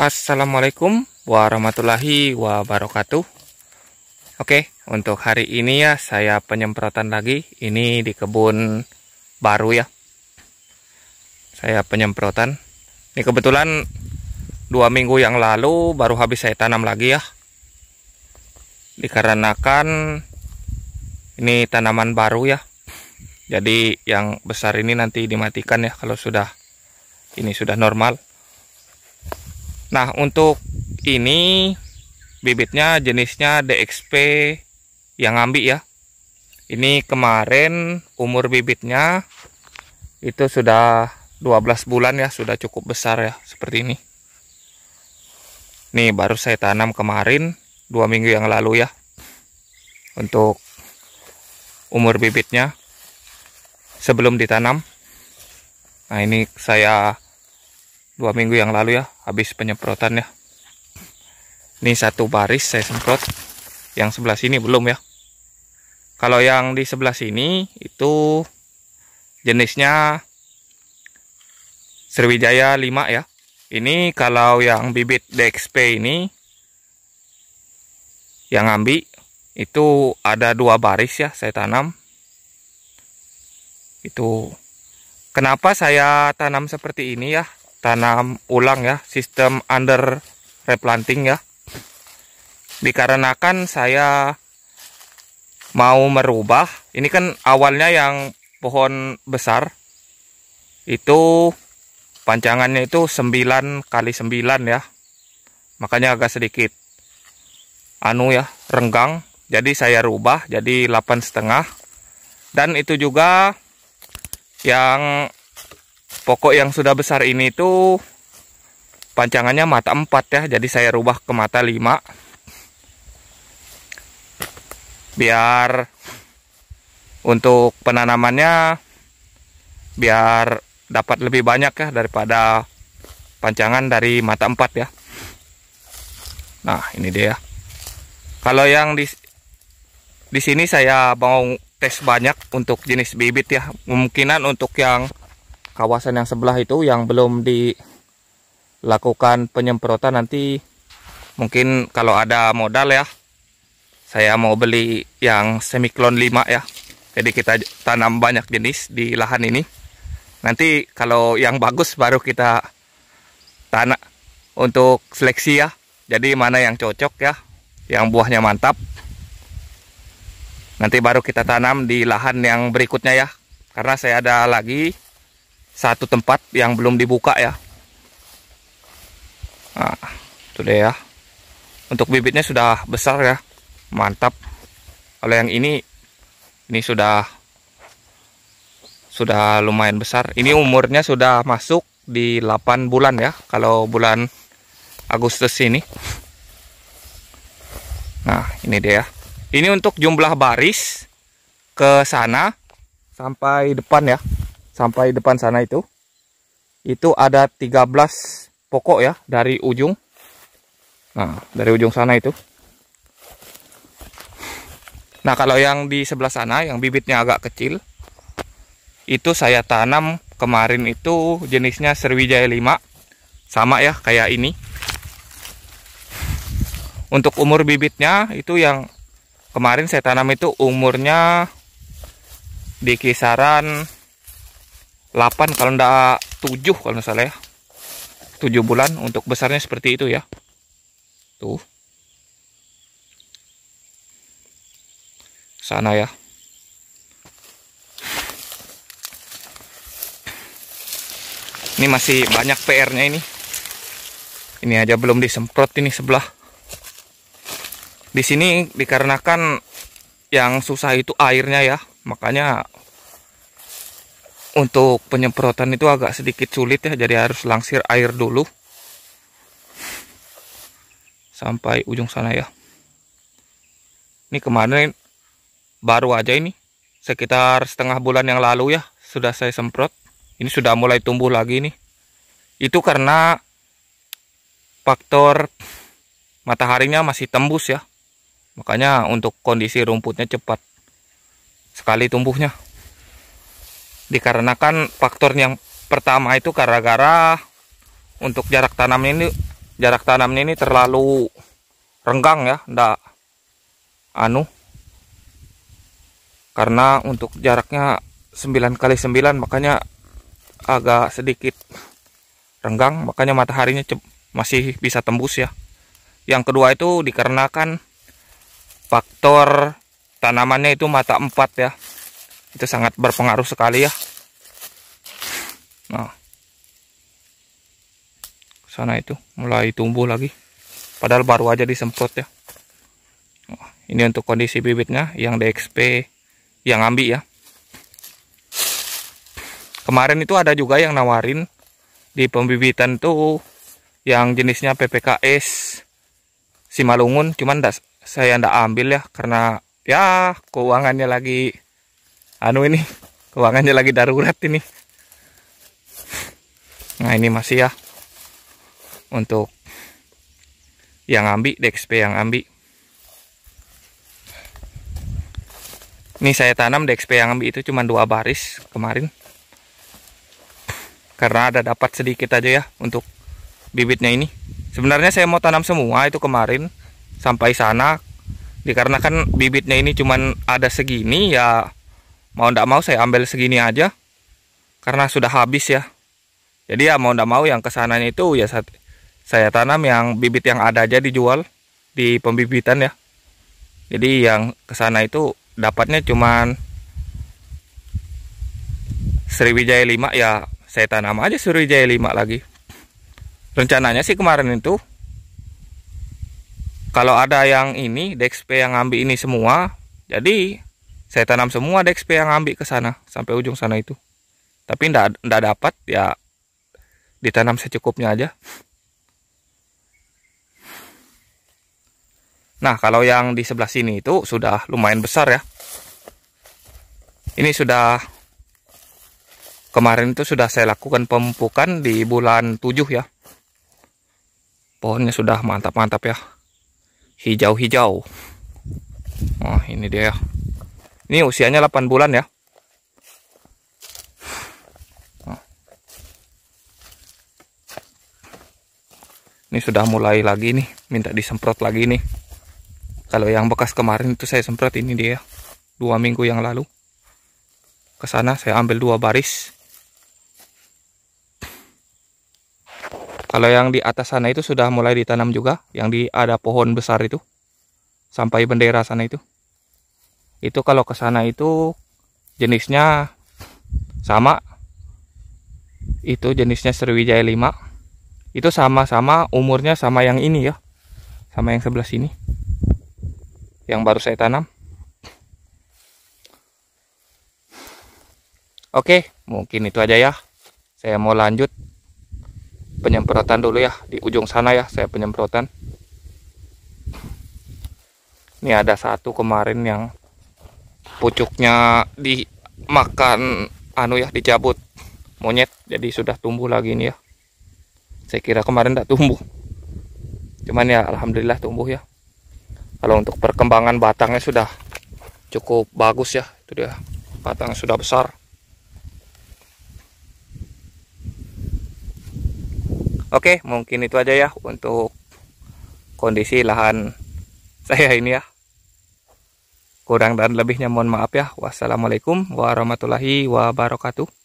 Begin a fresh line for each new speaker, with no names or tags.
Assalamualaikum warahmatullahi wabarakatuh Oke untuk hari ini ya saya penyemprotan lagi ini di kebun baru ya saya penyemprotan ini kebetulan dua minggu yang lalu baru habis saya tanam lagi ya dikarenakan ini tanaman baru ya jadi yang besar ini nanti dimatikan ya kalau sudah ini sudah normal Nah untuk ini bibitnya jenisnya DXP yang ngambi ya. Ini kemarin umur bibitnya itu sudah 12 bulan ya, sudah cukup besar ya seperti ini. Nih baru saya tanam kemarin dua minggu yang lalu ya untuk umur bibitnya sebelum ditanam. Nah ini saya dua minggu yang lalu ya habis penyemprotan ya ini satu baris saya semprot yang sebelah sini belum ya kalau yang di sebelah sini itu jenisnya Sriwijaya 5 ya ini kalau yang bibit DXP ini yang ngambil itu ada dua baris ya saya tanam itu kenapa saya tanam seperti ini ya tanam ulang ya sistem under replanting ya dikarenakan saya mau merubah ini kan awalnya yang pohon besar itu pancangannya itu 9 kali 9 ya makanya agak sedikit anu ya renggang jadi saya rubah jadi 8 setengah dan itu juga yang pokok yang sudah besar ini tuh pancangannya mata 4 ya jadi saya rubah ke mata 5 biar untuk penanamannya biar dapat lebih banyak ya daripada pancangan dari mata 4 ya nah ini dia kalau yang di di sini saya mau tes banyak untuk jenis bibit ya kemungkinan untuk yang kawasan yang sebelah itu yang belum dilakukan penyemprotan nanti mungkin kalau ada modal ya saya mau beli yang semiklon 5 ya jadi kita tanam banyak jenis di lahan ini nanti kalau yang bagus baru kita tanah untuk seleksi ya jadi mana yang cocok ya yang buahnya mantap nanti baru kita tanam di lahan yang berikutnya ya karena saya ada lagi satu tempat yang belum dibuka ya nah, itu deh ya untuk bibitnya sudah besar ya mantap kalau yang ini ini sudah sudah lumayan besar ini umurnya sudah masuk di 8 bulan ya kalau bulan Agustus ini nah ini dia ya ini untuk jumlah baris ke sana sampai depan ya sampai depan sana itu itu ada 13 pokok ya dari ujung nah dari ujung sana itu nah kalau yang di sebelah sana yang bibitnya agak kecil itu saya tanam kemarin itu jenisnya serwijaya 5 sama ya kayak ini untuk umur bibitnya itu yang kemarin saya tanam itu umurnya di kisaran 8 kalau ndak 7 kalau misalnya salah ya 7 bulan untuk besarnya seperti itu ya tuh sana ya ini masih banyak PR-nya ini ini aja belum disemprot ini sebelah di sini dikarenakan yang susah itu airnya ya makanya untuk penyemprotan itu agak sedikit sulit ya jadi harus langsir air dulu sampai ujung sana ya ini kemarin baru aja ini sekitar setengah bulan yang lalu ya sudah saya semprot ini sudah mulai tumbuh lagi nih itu karena faktor mataharinya masih tembus ya makanya untuk kondisi rumputnya cepat sekali tumbuhnya dikarenakan faktor yang pertama itu gara-gara untuk jarak tanam ini jarak tanam ini terlalu renggang ya ndak anu karena untuk jaraknya 9 kali 9 makanya agak sedikit renggang makanya mataharinya masih bisa tembus ya yang kedua itu dikarenakan faktor tanamannya itu mata empat ya itu sangat berpengaruh sekali ya nah sana itu mulai tumbuh lagi padahal baru aja disemprot ya nah, ini untuk kondisi bibitnya yang DXP yang ambil ya kemarin itu ada juga yang nawarin di pembibitan tuh yang jenisnya PPKS Simalungun cuman das, saya ndak ambil ya karena ya keuangannya lagi anu ini keuangannya lagi darurat ini nah ini masih ya untuk yang ambil DXP yang ambil ini saya tanam DXP yang ambil itu cuma dua baris kemarin karena ada dapat sedikit aja ya untuk bibitnya ini sebenarnya saya mau tanam semua itu kemarin sampai sana dikarenakan bibitnya ini cuma ada segini ya mau ndak mau saya ambil segini aja karena sudah habis ya jadi ya mau ndak mau yang kesananya itu ya saya tanam yang bibit yang ada aja dijual di pembibitan ya jadi yang kesana itu dapatnya cuman Sriwijaya 5 ya saya tanam aja Sriwijaya 5 lagi rencananya sih kemarin itu kalau ada yang ini DXP yang ambil ini semua jadi saya tanam semua DXP yang ambil ke sana sampai ujung sana itu tapi ndak ndak dapat ya ditanam secukupnya aja Nah, kalau yang di sebelah sini itu sudah lumayan besar ya. Ini sudah kemarin itu sudah saya lakukan pemupukan di bulan 7 ya. Pohonnya sudah mantap-mantap ya. Hijau-hijau. Oh ini dia ya. Ini usianya 8 bulan ya. Ini sudah mulai lagi nih, minta disemprot lagi nih. Kalau yang bekas kemarin itu saya semprot ini dia, dua minggu yang lalu. Ke sana saya ambil dua baris. Kalau yang di atas sana itu sudah mulai ditanam juga, yang di ada pohon besar itu, sampai bendera sana itu itu kalau ke sana itu jenisnya sama itu jenisnya Sriwijaya 5 itu sama-sama umurnya sama yang ini ya sama yang sebelah sini yang baru saya tanam oke mungkin itu aja ya saya mau lanjut penyemprotan dulu ya di ujung sana ya saya penyemprotan ini ada satu kemarin yang pucuknya dimakan anu ya dicabut monyet jadi sudah tumbuh lagi ini ya saya kira kemarin tidak tumbuh cuman ya alhamdulillah tumbuh ya kalau untuk perkembangan batangnya sudah cukup bagus ya itu dia batang sudah besar oke mungkin itu aja ya untuk kondisi lahan saya ini ya Kurang dan lebihnya mohon maaf ya. Wassalamualaikum warahmatullahi wabarakatuh.